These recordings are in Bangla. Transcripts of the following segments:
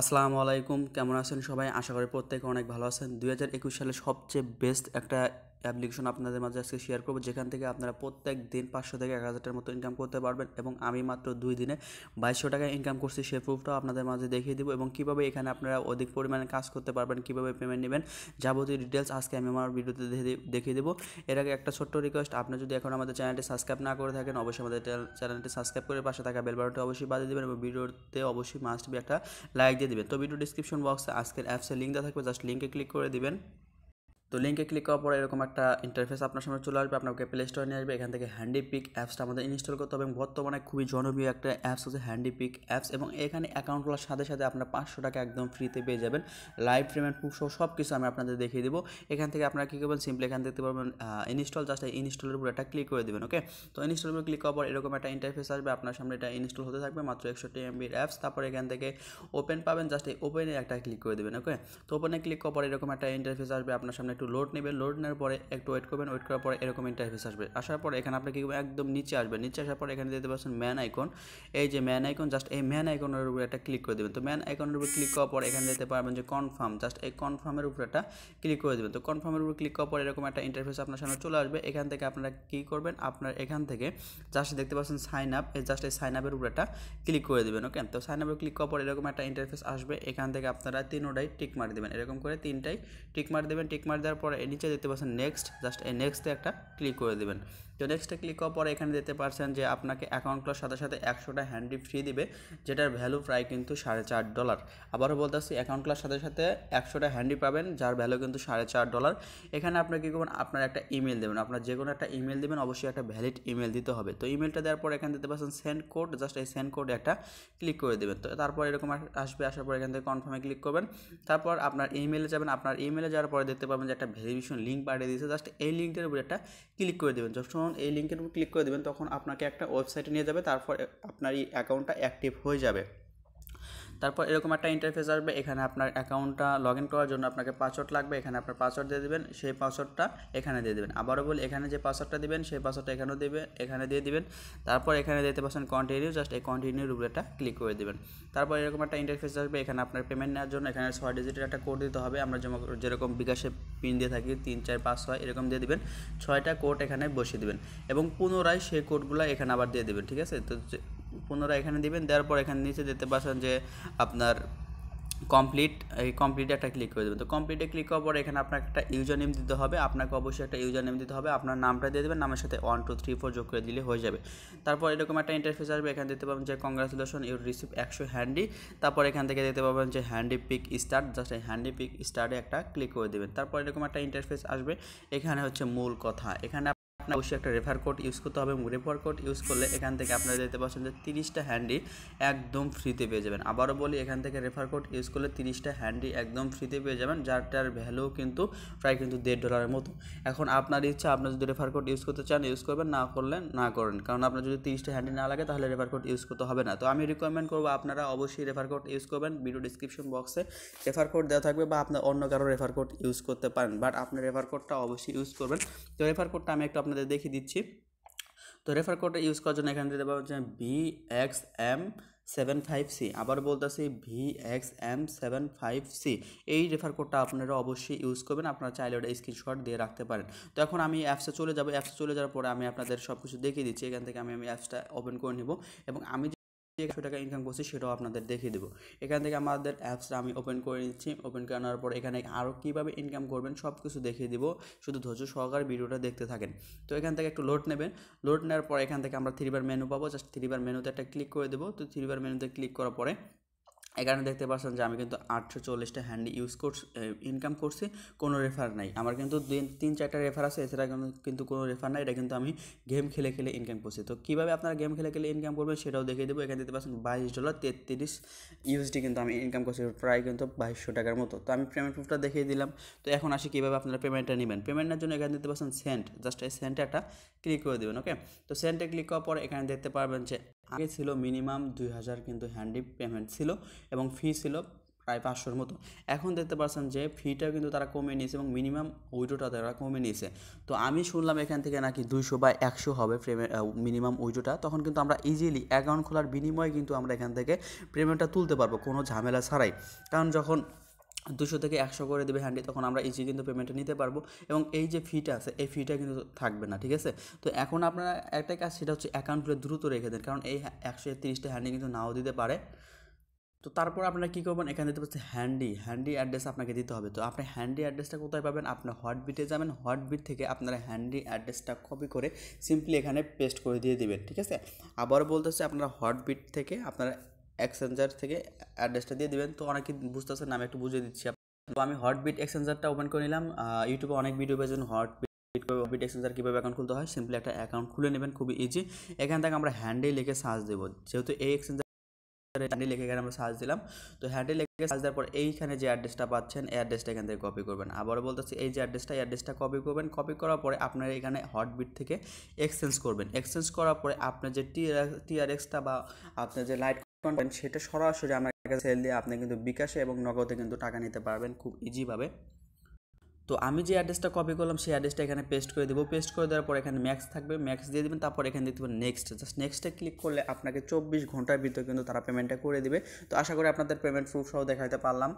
আসসালামু আলাইকুম কেমন আছেন সবাই আশা করি প্রত্যেকে অনেক ভালো আছেন দুই সালে সবচেয়ে বেস্ট একটা অ্যাপ্লিকেশন আপনাদের মাঝে আজকে শেয়ার করবো যেখান থেকে আপনারা প্রত্যেক দিন পাঁচশো থেকে এক হাজার মতো ইনকাম করতে পারবেন এবং আমি মাত্র দুই দিনে বাইশশো টাকা ইনকাম করছি সে প্রুফটাও আপনাদের মাঝে দেখিয়ে দেবো এবং কীভাবে এখানে আপনারা অধিক পরিমাণে কাজ করতে পারবেন কীভাবে পেমেন্ট নেবেন যাবতীয় ডিটেলস আজকে আমি আমার ভিডিওতে দেখিয়ে দেবো এর আগে একটা ছোট্ট রিকোয়েস্ট আপনি যদি এখন আমাদের চ্যানেলটি সাবস্ক্রাইব না করে থাকেন অবশ্যই আমাদের চ্যানেলটি সাবস্ক্রাইব করে পাশে থাকা বেল বাটনটি অবশ্যই বাদে দেবেন এবং ভিডিওতে অবশ্যই মাস্ট বি একটা লাইক দিয়ে দেবেন তো ভিডিও ডিসক্রিপশন বক্সে আজকের অ্যাপসের লিঙ্ক দেওয়া থাকবে জাস্ট লিঙ্কে ক্লিক করে দেবেন তো লিঙ্কে ক্লিক করার পরে এরকম একটা ইন্টারফেস আপনার সামনে চলে আসবে আপনাকে প্লে স্টোরে নিয়ে আসবে এখান থেকে হ্যান্ডি পিক অ্যাপসটা আমাদের ইনস্টল করতে হবে এবং বর্তমানে খুবই জনপ্রিয় একটা অ্যাপস হচ্ছে হ্যান্ডি পিক অ্যাপস এবং এখানে অ্যাকাউন্ট খোলার সাথে সাথে আপনার পাঁচশো টাকা একদম ফ্রিতে পেয়ে যাবেন লাইভ পেমেন্ট প্রুফ সহ সব কিছু আমি আপনাদের দেখিয়ে দেবো এখান থেকে আপনারা কী করবেন সিম্পলি এখান দেখতে পারবেন ইনস্টল জাস্ট ইনস্টলের উপর একটা ক্লিক করে দেবেন ওকে তো ইনস্টলের উপর ক্লিক করার পর এরকম একটা ইন্টারফেস আসবে আপনার সামনে এটা ইনস্টল হতে থাকবে মাত্র একশোটি এমবির অ্যাপস তারপর এখান থেকে ওপেন পাবেন জাস্ট এই ওপেনে একটা ক্লিক করে দেবেন ওকে তো ওপেনে ক্লিক করার পর এরকম একটা ইন্টারফেস আসবে আপনার সামনে একটু একটু লোড নেবে লোড নেওয়ার পরে একটু ওয়েট করবেন ওয়েট করার পরে এরকম ইন্টারফেস আসবে আসার পরে এখানে আপনি কি একদম নিচে আসবেন নিচে আসার পর এখানে দিতে পারছেন ম্যান আইকন এই যে ম্যান আইকন জাস্ট এই ম্যান আইকনের উপরে একটা ক্লিক করে দেবেন তো ম্যান আইকনের উপরে ক্লিক করার পর এখানে দিতে পারবেন যে কনফার্ম জাস্ট এই কনফার্মের উপরে একটা ক্লিক করে দেবেন তো কনফার্মের উপর ক্লিক করার পর এরকম একটা ইন্টারফেস আপনার সামনে চলে আসবে এখান থেকে আপনারা কী করবেন আপনার এখান থেকে জাস্ট দেখতে পাচ্ছেন সাইন আপ এই জাস্ট এই সাইন আপের উপরে একটা ক্লিক করে দেবেন ওকে তো সাইন আপের ক্লিক করার পর এরকম একটা ইন্টারফেস আসবে এখান থেকে আপনারা তিনোটাই টিক মার দেবেন এরকম করে তিনটাই টিক মার দেবেন টিক মার দেওয়ার পর নিচে দেখতে পাচ্ছেন নেক্সট জাস্ট এই নেক্সটে একটা ক্লিক করে দেবেন তো নেক্সটে ক্লিক করার পরে এখানে দেখতে পারছেন যে আপনাকে অ্যাকাউন্ট খোলার সাথে সাথে একশোটা হ্যান্ডি ফ্রি দিবে যেটার ভ্যালু প্রায় কিন্তু সাড়ে চার ডলার আবারও বলতেছি অ্যাকাউন্ট খোলার সাথে সাথে একশোটা হ্যান্ডি পাবেন যার ভ্যালু কিন্তু সাড়ে চার ডলার এখানে আপনি কী করবেন আপনার একটা ইমেল দেবেন আপনার যে কোনো একটা ইমেল দেবেন অবশ্যই একটা ভ্যালিড ইমেল দিতে হবে তো ইমেলটা দেওয়ার পর এখানে দিতে পারছেন সেন্ড কোড জাস্ট এই সেন্ড কোড একটা ক্লিক করে দেবেন তো তারপর এরকম আসবে আসার পর এখান থেকে কনফার্মে ক্লিক করবেন তারপর আপনার ইমেলে যাবেন আপনার ইমেলে যাওয়ার পরে দেখতে পাবেন যে একটা ভেরিফিকেশন লিঙ্ক পাঠিয়ে দিয়েছে জাস্ট এই লিঙ্কটার উপরে একটা ক্লিক করে দেবেন জাস্ট যখন এই লিঙ্কের উপর ক্লিক করে দেবেন তখন আপনাকে একটা ওয়েবসাইটে নিয়ে যাবে তারপর আপনার এই অ্যাকাউন্টটা অ্যাক্টিভ হয়ে যাবে তারপর এরকম একটা ইন্টারফেস আসবে এখানে আপনার অ্যাকাউন্টটা লগ ইন করার জন্য আপনাকে পাসওয়ার্ড লাগবে এখানে আপনার পাসওয়ার্ড দিয়ে দেবেন সেই পাসওয়ার্ডটা এখানে দিয়ে দেবেন আবারও বলি এখানে যে পাসওয়ার্ডটা দেবেন সেই পাসওয়ার্ডটা এখানেও দেবে এখানে দিয়ে দিবেন তারপর এখানে দিতে পারছেন কন্টিনিউ জাস্ট এই কন্টিনিউর একটা ক্লিক করে দেবেন তারপর এরকম একটা ইন্টারফেস আসবে এখানে আপনার পেমেন্ট নেওয়ার জন্য এখানে ছয় ডিজিটের একটা কোড দিতে হবে আমরা যেমন যেরকম বিকাশে পিন দিয়ে থাকি তিন চার পাঁচ ছয় এরকম দিয়ে দেবেন ছয়টা কোড এখানে বসিয়ে দেবেন এবং পুনরায় সেই কোডগুলো এখানে আবার দিয়ে দেবেন ঠিক আছে তো পুনরায় এখানে দিবেন দেওয়ার পর এখানে নিচে যেতে পারছেন যে আপনার কমপ্লিট এই কমপ্লিট একটা ক্লিক করে দেবেন তো কমপ্লিটে ক্লিক করার পর এখানে আপনাকে একটা ইউজার নেম দিতে হবে আপনাকে অবশ্যই একটা ইউজার নেম দিতে হবে আপনার নামটা দিয়ে দেবেন নামের সাথে ওয়ান টু থ্রি ফোর যোগ করে দিলে হয়ে যাবে তারপর এরকম একটা ইন্টারফেস আসবে এখানে দিতে পাবেন যে কংগ্রাচুলেশন ইউ রিসিভ একশো হ্যান্ডি তারপর এখান থেকে দিতে পাবেন যে handy pick start just handy pick স্টারে একটা ক্লিক করে দেবেন তারপর এরকম একটা ইন্টারফেস আসবে এখানে হচ্ছে মূল কথা এখানে আপনার অবশ্যই একটা রেফার কোড ইউজ করতে হবে এবং রেফার কোড ইউজ করলে এখান থেকে আপনারা দেখতে পাচ্ছেন যে তিরিশটা হ্যান্ডি একদম ফ্রিতে পেয়ে যাবেন আবারও বলি এখান থেকে রেফার কোড ইউজ করলে তিরিশটা হ্যান্ডি একদম ফ্রিতে পেয়ে যাবেন যারটার ভ্যালু কিন্তু প্রায় কিন্তু দেড় ডলারের মতো এখন আপনার ইচ্ছা আপনার যদি রেফার কোড ইউজ করতে চান ইউজ করবেন না করলে না করেন কারণ আপনার যদি তিরিশটা হ্যান্ডি না লাগে তাহলে রেফার কোড ইউজ করতে হবে না তো আমি রিকমেন্ড করবো আপনারা অবশ্যই রেফার কোড ইউজ করবেন ভিডিও ডিসক্রিপশন বক্সে রেফার কোড দেওয়া থাকবে বা আপনার অন্য কারো রেফার কোড ইউজ করতে পারেন বাট আপনার রেফার কোডটা অবশ্যই ইউজ করবেন তো রেফার কোডটা আমি একটু আপনাদের দেখিয়ে দিচ্ছি তো রেফার কোডটা ইউজ করার জন্য এখানে দিতে পারবো হচ্ছে V X M seven five C আবার বলতেছি V X M seven five C এই রেফার কোডটা আপনারা অবশ্যই ইউজ করবেন আপনারা চাইলে ওটা স্ক্রিনশট দিয়ে রাখতে পারেন তো এখন আমি অ্যাপসে চলে যাবো অ্যাপসে চলে যাওয়ার পরে আমি আপনাদের সব কিছু দেখিয়ে দিচ্ছি এখান থেকে আমি আমি অ্যাপসটা ওপেন করে নেব এবং আমি একশো টাকা ইনকাম করছি সেটাও আপনাদের দেখিয়ে দেবো এখান থেকে আমাদের অ্যাপসটা আমি ওপেন করে নিচ্ছি ওপেন করানোর পর এখানে আরও কীভাবে ইনকাম করবেন সব কিছু দেখিয়ে দিব শুধু ধৈর্য সহকারে ভিডিওটা দেখতে থাকেন তো এখান থেকে একটু লোড নেবেন লোড নেওয়ার পর এখান থেকে আমরা থ্রি বার মেনু পাবো জাস্ট থ্রি বার মেনুতে একটা ক্লিক করে দেবো তো থ্রি বার মেনুতে ক্লিক করার পরে এখানে দেখতে পাচ্ছেন যে আমি কিন্তু আটশো চল্লিশটা হ্যান্ড ইউজ করছি ইনকাম করছি কোনো রেফার নাই আমার কিন্তু তিন চারটা রেফার আছে এছাড়া কিন্তু কোনো রেফার নাই এটা কিন্তু আমি গেম খেলে খেলে ইনকাম করছি তো কীভাবে আপনারা গেম খেলে খেলে ইনকাম করবেন সেটাও দেখিয়ে দেবো এখানে দেখতে পাচ্ছেন বাইশ ডলার তেত্রিশ ইউএসডি কিন্তু আমি ইনকাম করছি প্রায় কিন্তু বাইশশো টাকার মতো তো আমি পেমেন্ট প্রুফটা দেখিয়ে দিলাম তো এখন আসি কীভাবে আপনারা পেমেন্টটা নেবেন পেমেন্টের জন্য এখানে দেখতে পাচ্ছেন সেন্ট জাস্ট এই সেন্টে একটা ক্লিক করে দেবেন ওকে তো সেন্টে ক্লিক করার পর এখানে দেখতে পারবেন যে আগে ছিল মিনিমাম দুই হাজার কিন্তু হ্যান্ডি পেমেন্ট ছিল এবং ফি ছিল প্রায় পাঁচশোর মতো এখন দেখতে পাচ্ছেন যে ফিটা কিন্তু তারা কমে নিয়েছে এবং মিনিমাম উইডোটা তারা কমে নিয়েছে তো আমি শুনলাম এখান থেকে নাকি দুইশো বা একশো হবে প্রেমে মিনিমাম উইডোটা তখন কিন্তু আমরা ইজিলি অ্যাকাউন্ট খোলার বিনিময়ে কিন্তু আমরা এখান থেকে পেমেন্টটা তুলতে পারবো কোনো ঝামেলা ছাড়াই কারণ যখন দুশো থেকে একশো করে দেবে হ্যান্ডি তখন আমরা ইজি কিন্তু পেমেন্টটা নিতে পারবো এবং এই যে ফিটা আছে এই ফিটা কিন্তু থাকবে না ঠিক আছে তো এখন আপনারা একটা কাজ সেটা হচ্ছে অ্যাকাউন্টগুলো দ্রুত রেখে দেন কারণ এই একশো তিরিশটা হ্যান্ডি কিন্তু নাও দিতে পারে তো তারপর আপনারা কী করবেন এখানে দিতে পারছে হ্যান্ডি হ্যান্ডি অ্যাড্রেস আপনাকে দিতে হবে তো আপনি হ্যান্ডি অ্যাড্রেসটা কোথায় পাবেন আপনার হোয়াটবিটে যাবেন হোয়াটবিট থেকে আপনারা হ্যান্ডি অ্যাড্রেসটা কপি করে সিম্পলি এখানে পেস্ট করে দিয়ে দিবেন ঠিক আছে আবার বলতে হচ্ছে আপনারা হটবিট থেকে আপনারা এক্সচেঞ্জার থেকে অ্যাড্রেসটা দিয়ে দেবেন তো অনেকে বুঝতেছেন আমি একটু বুঝিয়ে দিচ্ছি তো আমি হটবিট এক্সচেঞ্জারটা ওপেন করে নিলাম ইউটিউবে অনেক ভিডিও পেয়েছেন হটবিট বিটকয়েন এক্সচেঞ্জার কীভাবে অ্যাকাউন্ট খুলতে হয় সিম্পলি একটা অ্যাকাউন্ট খুলে নেবেন খুবই ইজি এখান থেকে আমরা হ্যান্ডে লিখে সার্চ দেবো যেহেতু এই এক্সচেঞ্জার হ্যান্ডে লিখে এখানে আমরা সার্চ দিলাম তো হ্যান্ডে লিখে সার্চ দেওয়ার পর এইখানে যে অ্যাড্রেসটা পাচ্ছেন এই অ্যাড্রেসটা এখান থেকে কপি করবেন আবারও বলতেছি এই যে অ্যাড্রেসটা এই অ্যাড্রেসটা কপি করবেন কপি করার পরে আপনারা এখানে হটবিট থেকে এক্সচেঞ্জ করবেন এক্সচেঞ্জ করার পরে আপনার যে টিআর টিআরএক্সটা বা আপনার যে লাইট করেন সেটা সরাসরি আমার কাছে সেল দিয়ে আপনি কিন্তু বিকাশে এবং নগদে কিন্তু টাকা নিতে পারবেন খুব ইজিভাবে তো আমি যে অ্যাড্রেসটা কপি করলাম সেই অ্যাড্রেসটা এখানে পেস্ট করে দেবো পেস্ট করে দেওয়ার পর এখানে ম্যাক্স থাকবে ম্যাক্স দিয়ে দেবেন তারপর এখানে দিতে পারেন নেক্সট জাস্ট নেক্সটে ক্লিক করলে আপনাকে চব্বিশ ঘন্টার ভিতরে কিন্তু তারা পেমেন্টটা করে দেবে তো আশা করি আপনাদের পেমেন্ট প্রুফ সহ দেখাতে পারলাম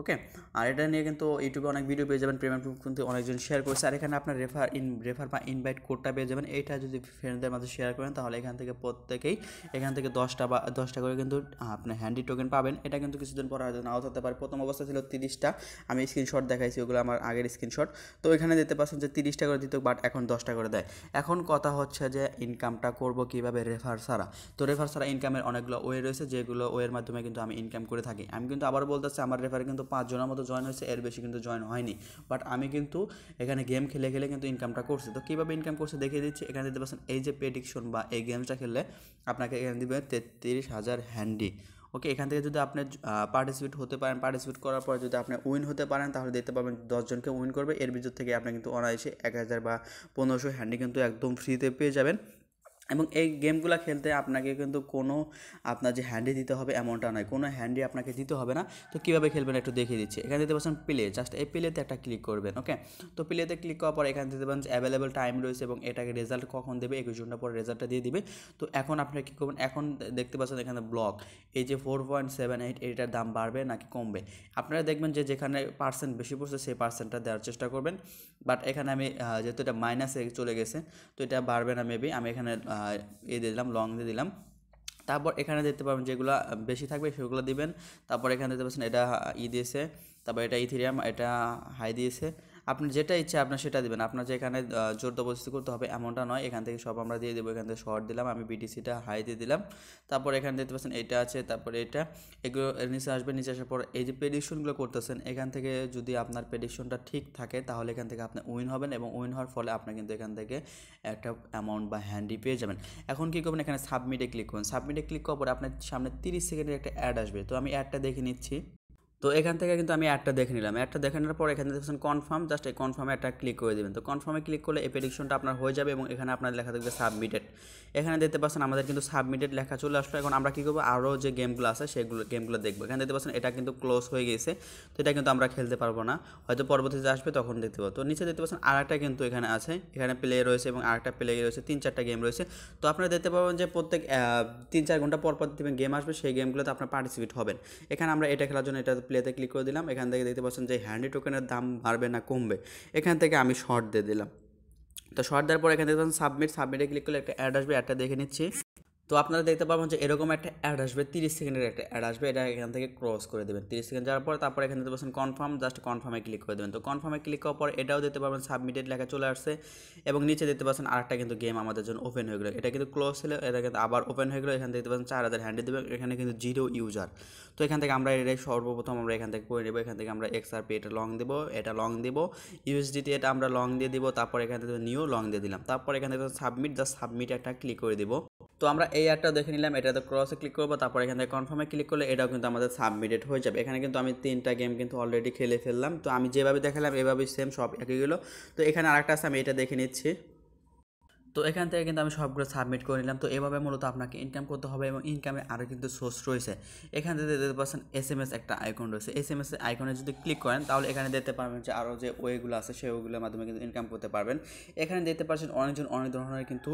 ওকে আর এটা নিয়ে কিন্তু ইউটিউবে অনেক ভিডিও পেয়ে যাবেন পেমেন্ট প্রুফ কিন্তু অনেকজন শেয়ার করেছে আর এখানে আপনার রেফার ইন রেফার বা ইনভাইট কোডটা পেয়ে যাবেন এইটা যদি ফ্রেন্ডদের মাঝে শেয়ার করেন তাহলে এখান থেকে প্রত্যেকেই এখান থেকে দশটা বা দশটা করে কিন্তু আপনার হ্যান্ডি টোকেন পাবেন এটা কিন্তু কিছুদিন পরে হয়তো নাও থাকতে পারে প্রথম অবস্থা ছিল তিরিশটা আমি স্ক্রিনশট দেখাইছি ওগুলো আমার আগের স্ক্রিনশট তো এখানে দিতে পারছেন যে টাকা করে দিত বাট এখন দশটা করে দেয় এখন কথা হচ্ছে যে ইনকামটা করব কিভাবে রেফার সারা তো রেফার সারা ইনকামের অনেকগুলো ওয়ে রয়েছে যেগুলো ওয়ের মাধ্যমে কিন্তু আমি ইনকাম করে থাকি আমি কিন্তু আবার বলতেছি আমার রেফারে কিন্তু পাঁচজনের মতো জয়েন হয়েছে এর বেশি কিন্তু জয়েন হয়নি বাট আমি কিন্তু এখানে গেম খেলে খেলে কিন্তু ইনকামটা করছি তো কীভাবে ইনকাম করছে দেখিয়ে দিচ্ছি এখানে দিতে পারছেন এই যে প্রেডিকশন বা এই গেমসটা খেললে আপনাকে এখানে দিবে তেত্রিশ হাজার হ্যান্ডি ওকে এখান থেকে যদি আপনি পার্টিসিপেট হতে পারেন পার্টিসিপেট করার পর যদি আপনি উইন হতে পারেন তাহলে দেখতে পাবেন দশজনকে উইন করবে এর ভিতর থেকে আপনি কিন্তু অনায়াসে এক হাজার বা পনেরোশো হ্যান্ডি কিন্তু একদম ফ্রিতে পেয়ে যাবেন এবং এই গেমগুলো খেলতে আপনাকে কিন্তু কোনো আপনার যে হ্যান্ডি দিতে হবে এমনটা নয় কোনো হ্যান্ডি আপনাকে দিতে হবে না তো কীভাবে খেলবেন একটু দেখিয়ে দিচ্ছি এখানে দিতে পারছেন প্লে জাস্ট এই প্লেতে একটা ক্লিক করবেন ওকে তো প্লেতে ক্লিক করার পর এখানে দিতে পারেন অ্যাভেলেবেল টাইম রয়েছে এবং এটাকে রেজাল্ট কখন দেবে একুশ ঘন্টা পরে রেজাল্টটা দিয়ে দিবে তো এখন আপনারা কী করবেন এখন দেখতে পাচ্ছেন এখানে ব্লক এই যে ফোর পয়েন্ট সেভেন এইট এটার দাম বাড়বে নাকি কমবে আপনারা দেখবেন যে যেখানে পার্সেন্ট বেশি পড়ছে সেই পার্সেন্টটা দেওয়ার চেষ্টা করবেন বাট এখানে আমি যেহেতু এটা মাইনাসে চলে গেছে তো এটা বাড়বে না মেবি আমি এখানে এ দিয়ে দিলাম লং দিয়ে দিলাম তারপর এখানে দেখতে পাবেন যেগুলো বেশি থাকবে সেগুলো দিবেন তারপর এখানে দেখতে পাচ্ছেন এটা ই দিয়েছে তারপর এটা ইথিরিয়াম এটা হাই দিয়েছে আপনি যেটা ইচ্ছে আপনার সেটা দেবেন আপনার যে এখানে জোরদবস্তি করতে হবে এমনটা নয় এখান থেকে সব আমরা দিয়ে দেবো এখান থেকে শর্ট দিলাম আমি বিটিসিটা হাই দিয়ে দিলাম তারপর এখানে দেখতে পাচ্ছেন এটা আছে তারপর এটা এগুলো নিচে আসবে নিচে আসার পর এই যে প্রেডিকশনগুলো করতেছেন এখান থেকে যদি আপনার প্রেডিকশনটা ঠিক থাকে তাহলে এখান থেকে আপনি উইন হবেন এবং উইন হওয়ার ফলে আপনি কিন্তু এখান থেকে একটা অ্যামাউন্ট বা হ্যান্ডি পেয়ে যাবেন এখন কী করবেন এখানে সাবমিটে ক্লিক করুন সাবমিটে ক্লিক করার পর আপনার সামনে তিরিশ সেকেন্ডের একটা অ্যাড আসবে তো আমি অ্যাডটা দেখে নিচ্ছি তো এখান থেকে কিন্তু আমি অ্যাডটা দেখে নিলাম অ্যাডটা দেখে নেওয়ার পর এখানে দেখছেন কনফার্ম জাস্ট এই কনফার্মে একটা ক্লিক করে দেবেন তো কনফার্মে ক্লিক করলে এই প্রেডিকশনটা আপনার হয়ে যাবে এবং এখানে আপনার লেখা থাকবে সাবমিটেড এখানে দেখতে পাচ্ছেন আমাদের কিন্তু সাবমিটেড লেখা চলে আসলো এখন আমরা কী করবো আরও যে গেমগুলো আছে সেগুলো গেমগুলো দেখবো এখানে দেখতে পাচ্ছেন এটা কিন্তু ক্লোজ হয়ে গেছে তো এটা কিন্তু আমরা খেলতে পারবো না হয়তো পরবর্তীতে আসবে তখন দেখতে পাবো তো নিচে দেখতে পাচ্ছেন আরেকটা কিন্তু এখানে আছে এখানে প্লে রয়েছে এবং আরেকটা প্লে রয়েছে তিন চারটা গেম রয়েছে তো আপনারা দেখতে পাবেন যে প্রত্যেক তিন চার ঘন্টা পরপর দেখবেন গেম আসবে সেই গেমগুলোতে আপনার পার্টিসিপেট হবেন এখানে আমরা এটা খেলার জন্য এটা প্লেতে ক্লিক করে দিলাম এখান থেকে দেখতে পাচ্ছেন যে হ্যান্ডি টোকেনের দাম বাড়বে না কমবে এখান থেকে আমি শর্ট দিয়ে দিলাম তো শর্ট দেওয়ার পর এখান থেকে সাবমিট সাবমিটে ক্লিক করলে একটা অ্যাড আসবে অ্যাডটা দেখে নিচ্ছি তো আপনারা দেখতে পাবেন যে এরকম একটা অ্যাড আসবে তিরিশ সেকেন্ডের একটা অ্যাড আসবে এটা এখান থেকে ক্রস করে দেবেন তিরিশ সেকেন্ড যাওয়ার পর তারপর এখানে দেখতে পাচ্ছেন কনফার্ম জাস্ট কনফার্মে ক্লিক করে দেবেন তো কনফার্মে ক্লিক করার পর এটাও দেখতে পাবেন সাবমিটেড লেখা চলে আসছে এবং নিচে দেখতে পাচ্ছেন আরেকটা কিন্তু গেম আমাদের জন্য ওপেন হয়ে গেলো এটা কিন্তু ক্লোজ ছিল এটা কিন্তু আবার ওপেন হয়ে গেলো এখান থেকে দেখতে পাচ্ছেন চার হাজার হ্যান্ডে দেবেন এখানে কিন্তু জিরো ইউজার তো এখান থেকে আমরা এটাই সর্বপ্রথম আমরা এখান থেকে করে নেবো এখান থেকে আমরা এক্সআরপি এটা লং দেবো এটা লং দেবো ইউএসডিটি এটা আমরা লং দিয়ে দিব তারপর এখান থেকে নিউ লং দিয়ে দিলাম তারপর এখান থেকে সাবমিট জাস্ট সাবমিট একটা ক্লিক করে দেবো তো আমরা এই অ্যাডটা দেখে নিলাম এটাতে ক্রসে ক্লিক করবো তারপর এখানে কনফার্মে ক্লিক করলে এটাও কিন্তু আমাদের সাবমিটেড হয়ে যাবে এখানে কিন্তু আমি তিনটা গেম কিন্তু অলরেডি খেলে ফেললাম তো আমি যেভাবে দেখালাম এভাবেই সেম সব গেলো তো এখানে আরেকটা আছে আমি এটা দেখে নিচ্ছি তো এখান থেকে কিন্তু আমি সবগুলো সাবমিট করে নিলাম তো এভাবে মূলত আপনাকে ইনকাম করতে হবে এবং ইনকামে আরও কিন্তু সোর্স রয়েছে এখান থেকে দেখতে পাচ্ছেন এস এম এস একটা আইকন রয়েছে এস এম এস আইকনে যদি ক্লিক করেন তাহলে এখানে দেখতে পারবেন যে আরও যে ওয়েগুলো আছে সেই ওয়েগুলোর মাধ্যমে কিন্তু ইনকাম করতে পারবেন এখানে দেখতে পাচ্ছেন অনেকজন অনেক ধরনের কিন্তু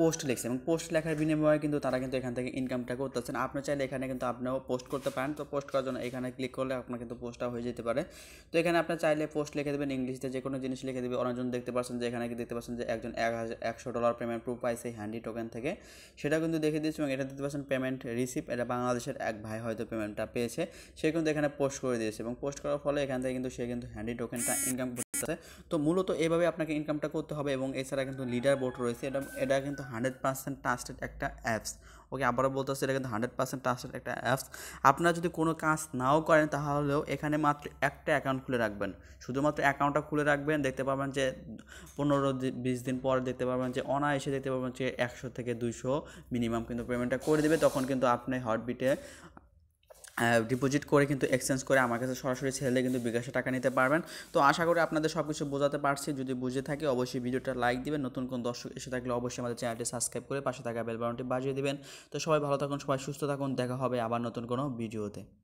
পোস্ট লিখছে এবং পোস্ট লেখার বিনিময়ে কিন্তু তারা কিন্তু এখান থেকে ইনকামটা করতে পারছেন আপনি চাইলে এখানে কিন্তু আপনিও পোস্ট করতে পারেন তো পোস্ট করার জন্য এখানে ক্লিক করলে আপনার কিন্তু পোস্টটা হয়ে যেতে পারে তো এখানে আপনি চাইলে পোস্ট লিখে দেবেন ইংলিশে যে কোনো জিনিস লিখে দেবে অনেকজন দেখতে পাচ্ছেন যে এখানে দেখতে পাচ্ছেন যে একজন এক একশো ডলার পেমেন্ট প্রুফ পাইছে হ্যান্ডি টোকেন থেকে সেটা কিন্তু দেখে দিয়েছে এবং এটা দিতে পারছেন পেমেন্ট রিসিপ এটা বাংলাদেশের এক ভাই হয়তো পেমেন্টটা পেয়েছে সে কিন্তু এখানে পোস্ট করে দিয়েছে এবং পোস্ট করার ফলে এখান থেকে কিন্তু সে কিন্তু হ্যান্ডি টোকেনটা ইনকাম আছে তো মূলত এভাবে আপনাকে ইনকামটা করতে হবে এবং এছাড়া কিন্তু লিডার বোর্ড রয়েছে এটা এটা কিন্তু হান্ড্রেড পার্সেন্ট ট্রাস্টেড একটা অ্যাপস ওকে আবারও বলতেছে এটা কিন্তু হান্ড্রেড পার্সেন্ট ট্রাস্টেড একটা অ্যাপস আপনারা যদি কোনো কাজ নাও করেন তাহলেও এখানে মাত্র একটা অ্যাকাউন্ট খুলে রাখবেন শুধুমাত্র অ্যাকাউন্টটা খুলে রাখবেন দেখতে পাবেন যে পনেরো বিশ দিন পর দেখতে পাবেন যে অনায়াসে দেখতে পাবেন যে একশো থেকে দুইশো মিনিমাম কিন্তু পেমেন্টটা করে দেবে তখন কিন্তু আপনি হটবিটে ডিপোজিট করে কিন্তু এক্সচেঞ্জ করে আমার কাছে সরাসরি ছেলে কিন্তু বিকাশে টাকা নিতে পারবেন তো আশা করি আপনাদের সব কিছু বোঝাতে পারছি যদি বুঝে থাকে অবশ্যই ভিডিওটা লাইক দিবেন নতুন কোন দর্শক এসে থাকলে অবশ্যই আমাদের চ্যানেলটি সাবস্ক্রাইব করে পাশে থাকা বেলবাউনটি বাজিয়ে দিবেন তো সবাই ভালো থাকুন সবাই সুস্থ থাকুন দেখা হবে আবার নতুন কোনো ভিডিওতে